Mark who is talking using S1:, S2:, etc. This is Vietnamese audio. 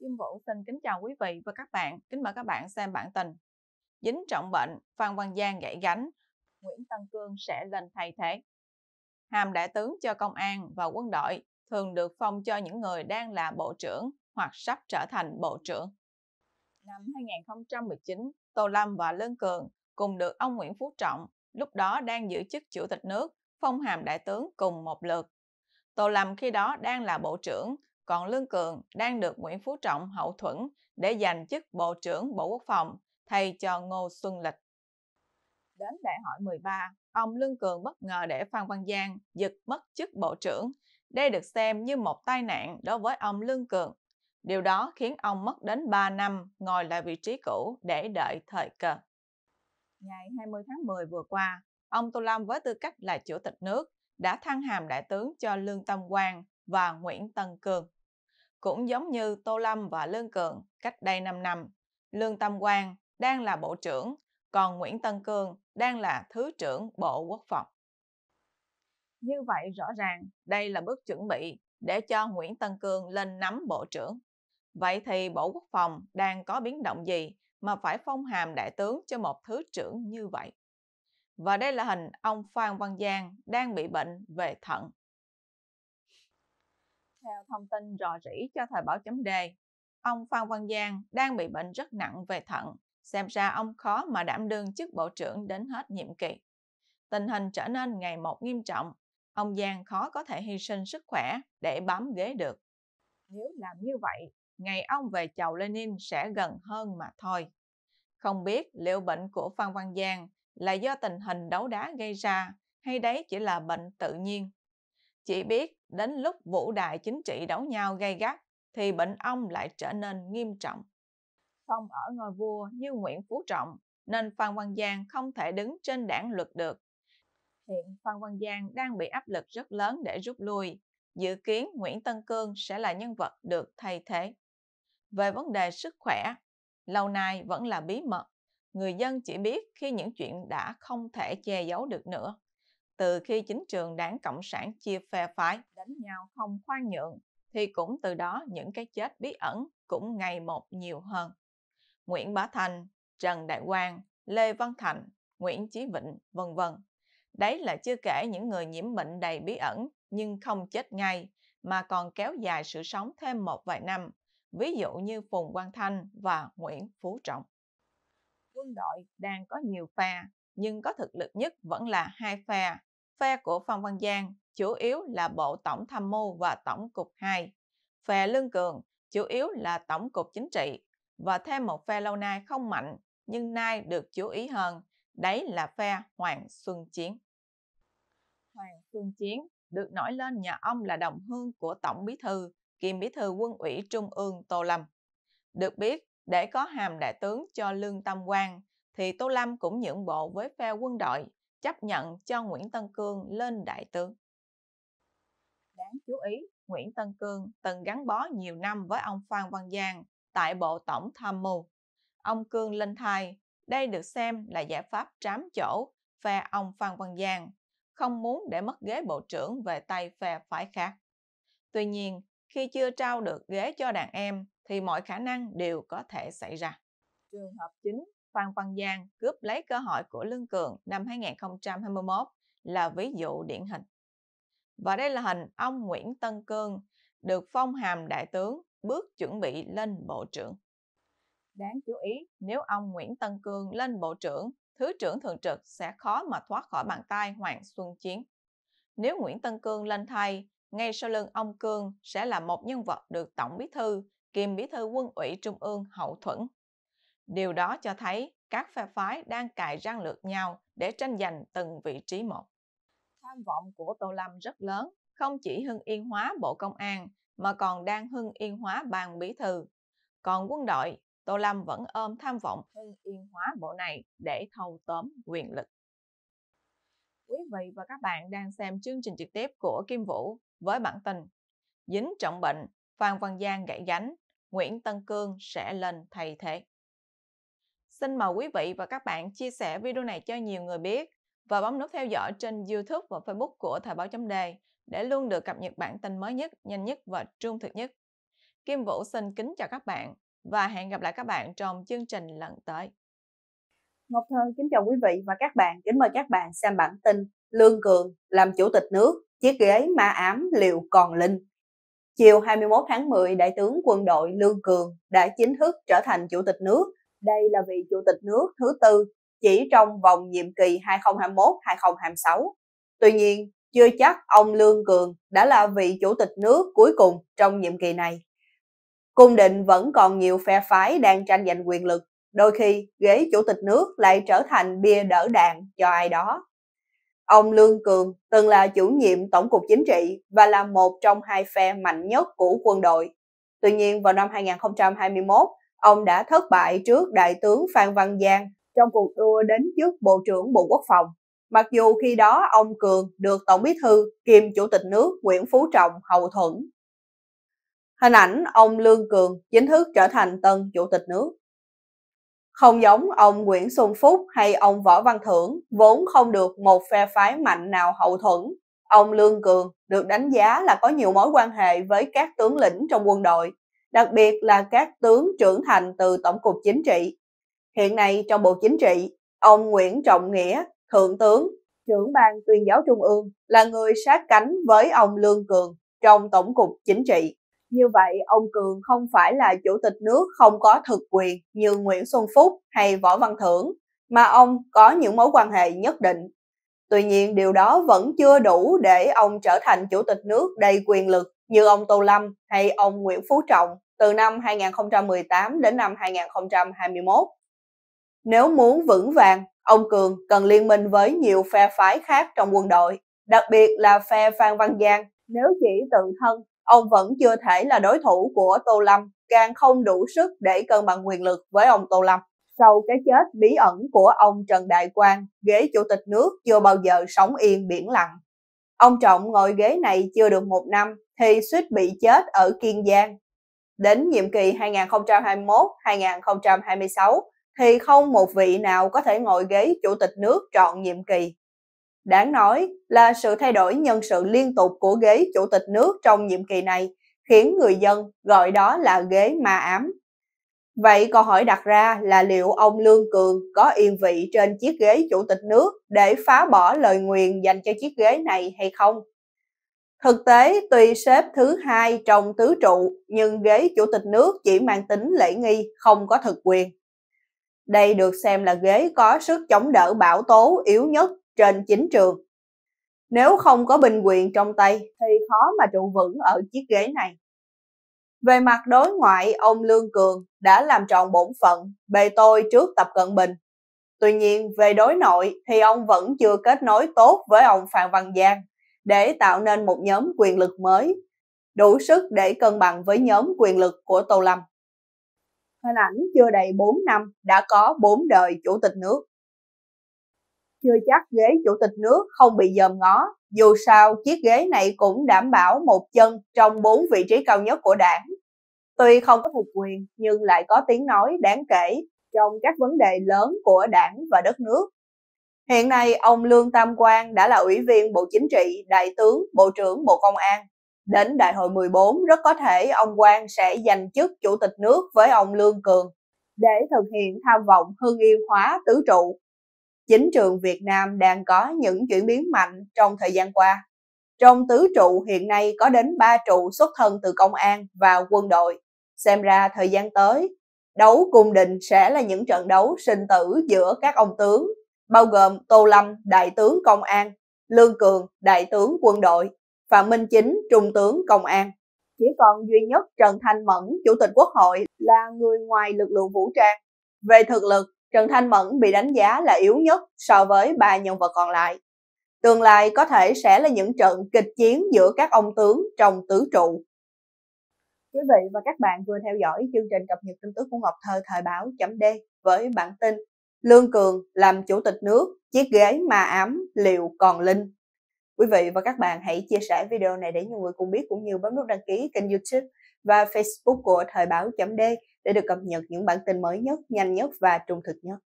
S1: Kim Vũ xin kính chào quý vị và các bạn. Kính mời các bạn xem bản tin. Dính trọng bệnh, Phan Văn Giang gãy gánh, Nguyễn Tân Cương sẽ lên thay thế. Hàm đại tướng cho công an và quân đội thường được phong cho những người đang là bộ trưởng hoặc sắp trở thành bộ trưởng. Năm 2019, Tô Lâm và Lương Cường cùng được ông Nguyễn Phú Trọng, lúc đó đang giữ chức chủ tịch nước, phong hàm đại tướng cùng một lượt. Tô Lâm khi đó đang là bộ trưởng, còn Lương Cường đang được Nguyễn Phú Trọng hậu thuẫn để giành chức Bộ trưởng Bộ Quốc phòng thay cho Ngô Xuân Lịch. Đến đại hội 13, ông Lương Cường bất ngờ để Phan Văn Giang giật mất chức Bộ trưởng. Đây được xem như một tai nạn đối với ông Lương Cường. Điều đó khiến ông mất đến 3 năm ngồi lại vị trí cũ để đợi thời cơ. Ngày 20 tháng 10 vừa qua, ông Tô Lâm với tư cách là chủ tịch nước đã thăng hàm đại tướng cho Lương Tâm Quang và Nguyễn Tân Cường. Cũng giống như Tô Lâm và Lương Cường cách đây 5 năm, Lương Tâm Quang đang là Bộ trưởng, còn Nguyễn Tân Cường đang là Thứ trưởng Bộ Quốc phòng. Như vậy rõ ràng đây là bước chuẩn bị để cho Nguyễn Tân Cường lên nắm Bộ trưởng. Vậy thì Bộ Quốc phòng đang có biến động gì mà phải phong hàm đại tướng cho một thứ trưởng như vậy? Và đây là hình ông Phan Văn Giang đang bị bệnh về thận theo thông tin rò rỉ cho thời báo chấm đề. Ông Phan Văn Giang đang bị bệnh rất nặng về thận, xem ra ông khó mà đảm đương chức bộ trưởng đến hết nhiệm kỳ. Tình hình trở nên ngày một nghiêm trọng, ông Giang khó có thể hy sinh sức khỏe để bám ghế được. Nếu làm như vậy, ngày ông về chầu Lenin sẽ gần hơn mà thôi. Không biết liệu bệnh của Phan Văn Giang là do tình hình đấu đá gây ra hay đấy chỉ là bệnh tự nhiên chỉ biết đến lúc vũ đại chính trị đấu nhau gay gắt thì bệnh ông lại trở nên nghiêm trọng. Không ở ngôi vua như Nguyễn Phú Trọng nên Phan Văn Giang không thể đứng trên đảng luật được. Hiện Phan Văn Giang đang bị áp lực rất lớn để rút lui. Dự kiến Nguyễn Tân Cương sẽ là nhân vật được thay thế. Về vấn đề sức khỏe, lâu nay vẫn là bí mật. Người dân chỉ biết khi những chuyện đã không thể che giấu được nữa từ khi chính trường đảng Cộng sản chia phe phái đánh nhau không khoan nhượng, thì cũng từ đó những cái chết bí ẩn cũng ngày một nhiều hơn. Nguyễn Bá Thành, Trần Đại Quang, Lê Văn Thành, Nguyễn Chí Vịnh, vân vân. Đấy là chưa kể những người nhiễm bệnh đầy bí ẩn nhưng không chết ngay, mà còn kéo dài sự sống thêm một vài năm, ví dụ như Phùng Quang Thanh và Nguyễn Phú Trọng. Quân đội đang có nhiều phe, nhưng có thực lực nhất vẫn là hai phe phe của Phan Văn Giang chủ yếu là Bộ Tổng Tham mưu và Tổng cục 2, phe Lương Cường chủ yếu là Tổng cục Chính trị và thêm một phe lâu nay không mạnh nhưng nay được chú ý hơn, đấy là phe Hoàng Xuân Chiến. Hoàng Xuân Chiến được nổi lên nhờ ông là đồng hương của Tổng Bí thư, kiêm Bí thư Quân ủy Trung ương Tô Lâm. Được biết, để có hàm đại tướng cho Lương Tâm Quang, thì Tô Lâm cũng nhượng bộ với phe quân đội chấp nhận cho Nguyễn Tân Cương lên đại tướng. Đáng chú ý, Nguyễn Tân Cương từng gắn bó nhiều năm với ông Phan Văn Giang tại Bộ Tổng Tham mưu. Ông Cương lên thay, đây được xem là giải pháp trám chỗ phe ông Phan Văn Giang, không muốn để mất ghế bộ trưởng về tay phe phải khác. Tuy nhiên, khi chưa trao được ghế cho đàn em thì mọi khả năng đều có thể xảy ra. Trường hợp chính Phan Văn Giang cướp lấy cơ hội của Lương Cường năm 2021 là ví dụ điển hình. Và đây là hình ông Nguyễn Tân Cương được phong hàm đại tướng bước chuẩn bị lên bộ trưởng. Đáng chú ý, nếu ông Nguyễn Tân Cương lên bộ trưởng, Thứ trưởng Thường trực sẽ khó mà thoát khỏi bàn tay Hoàng Xuân Chiến. Nếu Nguyễn Tân Cương lên thay, ngay sau lưng ông Cương sẽ là một nhân vật được Tổng Bí Thư kiêm Bí Thư Quân ủy Trung ương hậu thuẫn Điều đó cho thấy các phe phái đang cài răng lược nhau để tranh giành từng vị trí một. Tham vọng của Tô Lâm rất lớn, không chỉ hưng yên hóa Bộ Công an mà còn đang hưng yên hóa Ban Bí Thư. Còn quân đội, Tô Lâm vẫn ôm tham vọng hưng yên hóa bộ này để thâu tóm quyền lực. Quý vị và các bạn đang xem chương trình trực tiếp của Kim Vũ với bản tin Dính trọng bệnh, Phan Văn Giang gãy gánh, Nguyễn Tân Cương sẽ lên thay thế. Xin mời quý vị và các bạn chia sẻ video này cho nhiều người biết và bấm nút theo dõi trên YouTube và Facebook của Thời báo chấm đề để luôn được cập nhật bản tin mới nhất, nhanh nhất và trung thực nhất. Kim Vũ xin kính chào các bạn và hẹn gặp lại các bạn trong chương trình lần tới.
S2: Ngọc Thơ kính chào quý vị và các bạn, kính mời các bạn xem bản tin Lương Cường làm chủ tịch nước, chiếc ghế ma ám liệu còn linh. Chiều 21 tháng 10, Đại tướng quân đội Lương Cường đã chính thức trở thành chủ tịch nước đây là vị chủ tịch nước thứ tư chỉ trong vòng nhiệm kỳ 2021-2026. Tuy nhiên, chưa chắc ông Lương Cường đã là vị chủ tịch nước cuối cùng trong nhiệm kỳ này. Cung định vẫn còn nhiều phe phái đang tranh giành quyền lực, đôi khi ghế chủ tịch nước lại trở thành bia đỡ đạn cho ai đó. Ông Lương Cường từng là chủ nhiệm Tổng cục Chính trị và là một trong hai phe mạnh nhất của quân đội. Tuy nhiên vào năm 2021, ông đã thất bại trước Đại tướng Phan Văn Giang trong cuộc đua đến chức Bộ trưởng Bộ Quốc phòng. Mặc dù khi đó ông Cường được Tổng bí thư kiêm Chủ tịch nước Nguyễn Phú Trọng hậu thuẫn. Hình ảnh ông Lương Cường chính thức trở thành tân Chủ tịch nước. Không giống ông Nguyễn Xuân Phúc hay ông Võ Văn Thưởng, vốn không được một phe phái mạnh nào hậu thuẫn, ông Lương Cường được đánh giá là có nhiều mối quan hệ với các tướng lĩnh trong quân đội đặc biệt là các tướng trưởng thành từ Tổng cục Chính trị. Hiện nay trong Bộ Chính trị, ông Nguyễn Trọng Nghĩa, Thượng tướng, trưởng ban tuyên giáo Trung ương, là người sát cánh với ông Lương Cường trong Tổng cục Chính trị. Như vậy, ông Cường không phải là chủ tịch nước không có thực quyền như Nguyễn Xuân Phúc hay Võ Văn Thưởng, mà ông có những mối quan hệ nhất định. Tuy nhiên, điều đó vẫn chưa đủ để ông trở thành chủ tịch nước đầy quyền lực như ông Tô Lâm hay ông Nguyễn Phú Trọng từ năm 2018 đến năm 2021. Nếu muốn vững vàng, ông Cường cần liên minh với nhiều phe phái khác trong quân đội, đặc biệt là phe Phan Văn Giang. Nếu chỉ tự thân, ông vẫn chưa thể là đối thủ của Tô Lâm, càng không đủ sức để cân bằng quyền lực với ông Tô Lâm. Sau cái chết bí ẩn của ông Trần Đại Quang, ghế chủ tịch nước chưa bao giờ sống yên biển lặng. Ông Trọng ngồi ghế này chưa được một năm thì suýt bị chết ở Kiên Giang. Đến nhiệm kỳ 2021-2026 thì không một vị nào có thể ngồi ghế chủ tịch nước trọn nhiệm kỳ. Đáng nói là sự thay đổi nhân sự liên tục của ghế chủ tịch nước trong nhiệm kỳ này khiến người dân gọi đó là ghế ma ám. Vậy câu hỏi đặt ra là liệu ông Lương Cường có yên vị trên chiếc ghế chủ tịch nước để phá bỏ lời nguyền dành cho chiếc ghế này hay không? Thực tế, tuy xếp thứ hai trong tứ trụ, nhưng ghế chủ tịch nước chỉ mang tính lễ nghi, không có thực quyền. Đây được xem là ghế có sức chống đỡ bão tố yếu nhất trên chính trường. Nếu không có binh quyền trong tay thì khó mà trụ vững ở chiếc ghế này. Về mặt đối ngoại, ông Lương Cường đã làm tròn bổn phận, bề tôi trước Tập Cận Bình. Tuy nhiên, về đối nội thì ông vẫn chưa kết nối tốt với ông Phạm Văn Giang để tạo nên một nhóm quyền lực mới, đủ sức để cân bằng với nhóm quyền lực của Tô Lâm. Hình ảnh chưa đầy 4 năm đã có 4 đời chủ tịch nước. Chưa chắc ghế chủ tịch nước không bị dòm ngó dù sao, chiếc ghế này cũng đảm bảo một chân trong bốn vị trí cao nhất của đảng. Tuy không có thuộc quyền, nhưng lại có tiếng nói đáng kể trong các vấn đề lớn của đảng và đất nước. Hiện nay, ông Lương Tam Quang đã là ủy viên Bộ Chính trị, Đại tướng, Bộ trưởng Bộ Công an. Đến đại hội 14, rất có thể ông Quang sẽ giành chức Chủ tịch nước với ông Lương Cường để thực hiện tham vọng hương yên hóa tứ trụ chính trường Việt Nam đang có những chuyển biến mạnh trong thời gian qua. Trong tứ trụ hiện nay có đến ba trụ xuất thân từ công an và quân đội. Xem ra thời gian tới, đấu cung đình sẽ là những trận đấu sinh tử giữa các ông tướng, bao gồm Tô Lâm, Đại tướng Công an, Lương Cường, Đại tướng Quân đội, Phạm Minh Chính, Trung tướng Công an. Chỉ còn duy nhất Trần Thanh Mẫn, Chủ tịch Quốc hội, là người ngoài lực lượng vũ trang. Về thực lực, Trần Thanh Mẫn bị đánh giá là yếu nhất so với ba nhân vật còn lại. Tương lai có thể sẽ là những trận kịch chiến giữa các ông tướng trong tứ trụ. Quý vị và các bạn vừa theo dõi chương trình cập nhật tin tức của Ngọc Thơ Thời báo chấm D với bản tin Lương Cường làm chủ tịch nước, chiếc ghế ma ám liệu còn linh. Quý vị và các bạn hãy chia sẻ video này để nhiều người cùng biết cũng như bấm nút đăng ký kênh YouTube và Facebook của Thời báo chấm D để được cập nhật những bản tin mới nhất, nhanh nhất và trung thực nhất.